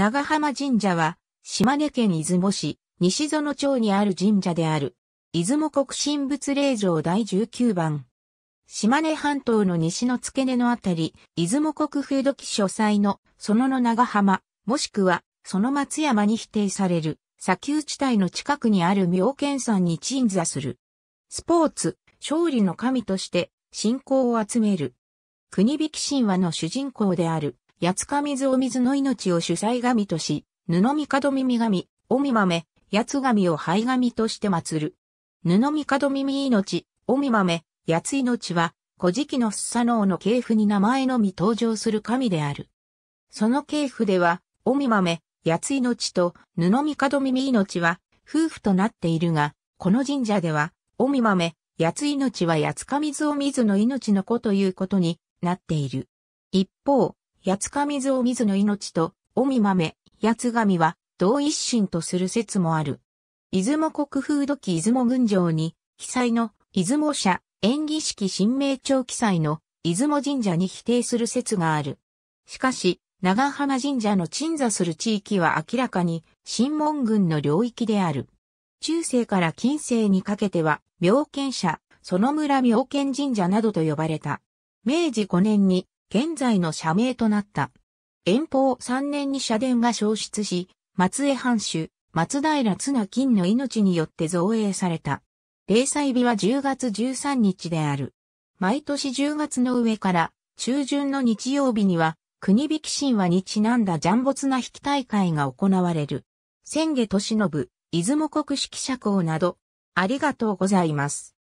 長浜神社は、島根県出雲市、西園町にある神社である。出雲国神仏霊場第19番。島根半島の西の付け根のあたり、出雲国風土記書斎の、そのの長浜、もしくは、その松山に否定される、砂丘地帯の近くにある妙見山に鎮座する。スポーツ、勝利の神として、信仰を集める。国引き神話の主人公である。八日水お水の命を主催神とし、布門耳神、おみ豆、八つ神を灰神として祀る。布門耳命、おみ豆、八つ命は、古事記のすさのうの系譜に名前のみ登場する神である。その系譜では、おみ豆、八つ命と布門耳命は、夫婦となっているが、この神社では、おみ豆、八つ命は八つか水お水の命の子ということになっている。一方、八つ神を水の命と、おみ豆、八つ神は、同一心とする説もある。出雲国風土記出雲群城に、被災の出雲社、演技式新名帳記載の出雲神社に否定する説がある。しかし、長浜神社の鎮座する地域は明らかに新門群の領域である。中世から近世にかけては、妙見社、その村妙見神社などと呼ばれた。明治5年に現在の社名となった。遠方3年に社殿が消失し、松江藩主、松平綱金の命によって造営された。例祭日は10月13日である。毎年10月の上から中旬の日曜日には、国引き神話にちなんだジャンボ綱引き大会が行われる。千下利信、出雲国式社交など、ありがとうございます。